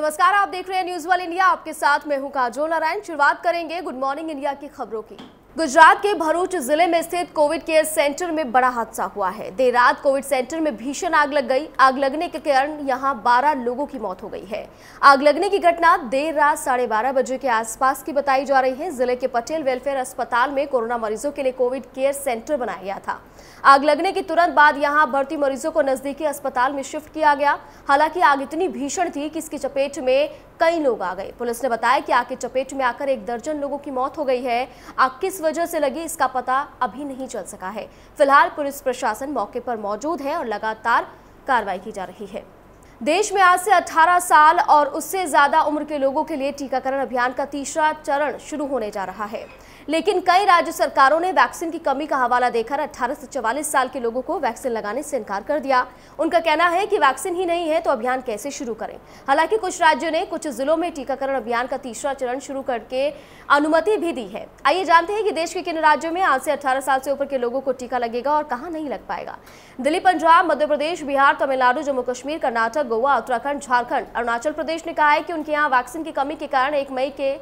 नमस्कार आप देख रहे हैं न्यूज वन इंडिया आपके साथ मैं हूं काजोल नारायण शुरुआत करेंगे गुड मॉर्निंग इंडिया की खबरों की गुजरात के भरूच जिले में स्थित कोविड केयर सेंटर में बड़ा हादसा हुआ है देर रात कोविड सेंटर में भीषण आग लग गई आग लगने के कारण यहां 12 लोगों की मौत हो गई है आग लगने की घटना देर रात साढ़े बारह बजे के आसपास की बताई जा रही है जिले के पटेल वेलफेयर अस्पताल में कोरोना मरीजों के लिए कोविड केयर सेंटर बनाया गया था आग लगने के तुरंत बाद यहाँ भर्ती मरीजों को नजदीकी अस्पताल में शिफ्ट किया गया हालांकि आग इतनी भीषण थी कि इसकी चपेट में कई लोग आ गए पुलिस ने बताया कि आग की चपेट में आकर एक दर्जन लोगों की मौत हो गई है आग किस वजह से लगी इसका पता अभी नहीं चल सका है फिलहाल पुलिस प्रशासन मौके पर मौजूद है और लगातार कार्रवाई की जा रही है देश में आज से 18 साल और उससे ज़्यादा उम्र के लोगों के लिए टीकाकरण अभियान का तीसरा चरण शुरू होने जा रहा है लेकिन कई राज्य सरकारों ने वैक्सीन की कमी का हवाला देकर अठारह से चवालीस साल के लोगों को वैक्सीन लगाने से इनकार कर दिया उनका कहना है कि वैक्सीन ही नहीं है तो अभियान कैसे शुरू करें हालांकि कुछ राज्यों ने कुछ जिलों में टीकाकरण अभियान का तीसरा चरण शुरू करके अनुमति भी दी है आइए जानते हैं कि देश के किन राज्यों में आज से अठारह साल से ऊपर के लोगों को टीका लगेगा और कहाँ नहीं लग पाएगा दिल्ली पंजाब मध्य प्रदेश बिहार तमिलनाडु जम्मू कश्मीर कर्नाटक गोवा उत्तराखंड झारखंड अरुणाचल प्रदेश ने कहा है कि उनके यहाँ वैक्सीन की कमी के कारण एक मई के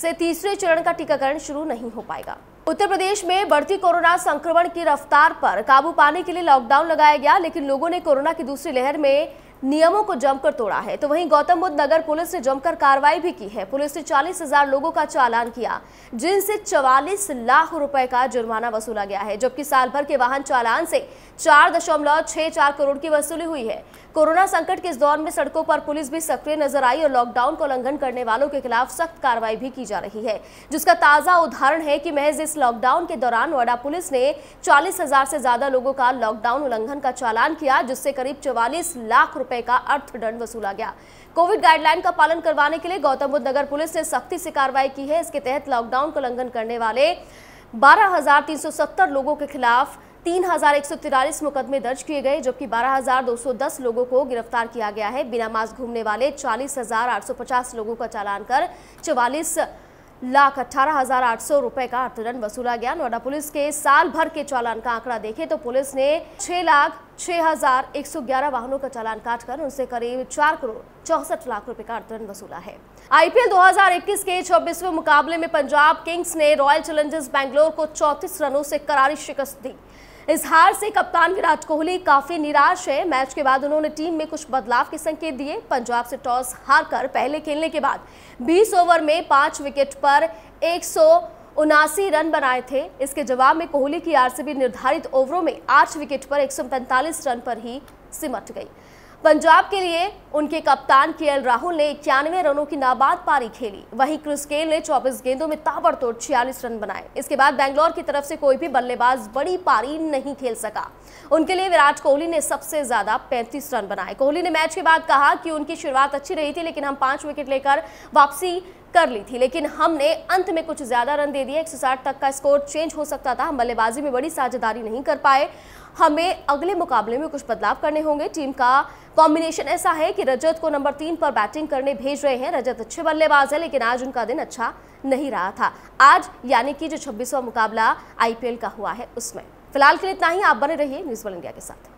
से तीसरे चरण का टीकाकरण शुरू नहीं हो पाएगा उत्तर प्रदेश में बढ़ती कोरोना संक्रमण की रफ्तार पर काबू पाने के लिए लॉकडाउन लगाया गया लेकिन लोगों ने कोरोना की दूसरी लहर में नियमों को जमकर तोड़ा है तो वहीं गौतम बुद्ध नगर पुलिस ने जमकर कार्रवाई भी की है पुलिस ने चालीस हजार लोगों का चालान किया जिनसे चवालीस लाख रुपए का जुर्माना वसूला गया है जबकि साल भर के वाहन चालान से चार दशमलव छह चार करोड़ की वसूली हुई है कोरोना संकट के इस दौर में सड़कों पर पुलिस भी सक्रिय नजर आई और लॉकडाउन का उल्लंघन करने वालों के खिलाफ सख्त कार्रवाई भी की जा रही है जिसका ताजा उदाहरण है की महज इस लॉकडाउन के दौरान नोएडा पुलिस ने चालीस हजार से ज्यादा लोगों का लॉकडाउन उल्लंघन का चालान किया जिससे करीब चौवालीस लाख रुपए रुपए का अर्थदंड वसूला गया कोविड गाइडलाइन का पालन करवाने के लिए गौतम बुद्ध नगर पुलिस ने सख्ती से कार्रवाई की है इसके तहत लॉकडाउन का उल्लंघन करने वाले 12,370 लोगों के खिलाफ तीन मुकदमे दर्ज किए गए जबकि 12,210 लोगों को गिरफ्तार किया गया है बिना मास्क घूमने वाले 40,850 लोगों का चालान कर चवालीस लाख अठारह हजार आठ सौ रुपए का अर्थदंड वसूला गया नोएडा पुलिस के साल भर के चालान का आंकड़ा देखें तो पुलिस ने छह लाख छह हजार एक सौ ग्यारह वाहनों का चालान काटकर उनसे करीब चार करोड़ चौसठ लाख रुपए का अर्थदंड वसूला है आईपीएल 2021 के छब्बीसवे मुकाबले में पंजाब किंग्स ने रॉयल चैलेंजर्स बैंगलोर को चौतीस रनों से करारी शिकस्त दी इस हार से कप्तान विराट कोहली काफी निराश है मैच के बाद उन्होंने टीम में कुछ बदलाव के संकेत दिए पंजाब से टॉस हारकर पहले खेलने के बाद 20 ओवर में पांच विकेट पर एक उनासी रन बनाए थे इसके जवाब में कोहली की आरसीबी निर्धारित ओवरों में आठ विकेट पर एक रन पर ही सिमट गई पंजाब के लिए उनके कप्तान के राहुल ने इक्यानवे रनों की नाबाद पारी खेली वहीं क्रिस गेल ने 24 गेंदों में ताबड़तोड़ छियालीस रन बनाए इसके बाद बैंगलोर की तरफ से कोई भी बल्लेबाज बड़ी पारी नहीं खेल सका उनके लिए विराट कोहली ने सबसे ज्यादा 35 रन बनाए कोहली ने मैच के बाद कहा कि उनकी शुरुआत अच्छी रही थी लेकिन हम पांच विकेट लेकर वापसी कर ली थी लेकिन हमने अंत में कुछ ज़्यादा रन दे दिए एक तक का स्कोर चेंज हो सकता था हम बल्लेबाजी में बड़ी साझेदारी नहीं कर पाए हमें अगले मुकाबले में कुछ बदलाव करने होंगे टीम का कॉम्बिनेशन ऐसा है कि रजत को नंबर तीन पर बैटिंग करने भेज रहे हैं रजत अच्छे बल्लेबाज है लेकिन आज उनका दिन अच्छा नहीं रहा था आज यानी कि जो छब्बीसवा मुकाबला आईपीएल का हुआ है उसमें फिलहाल के लिए इतना ही आप बने रहिए न्यूज़ वन इंडिया के साथ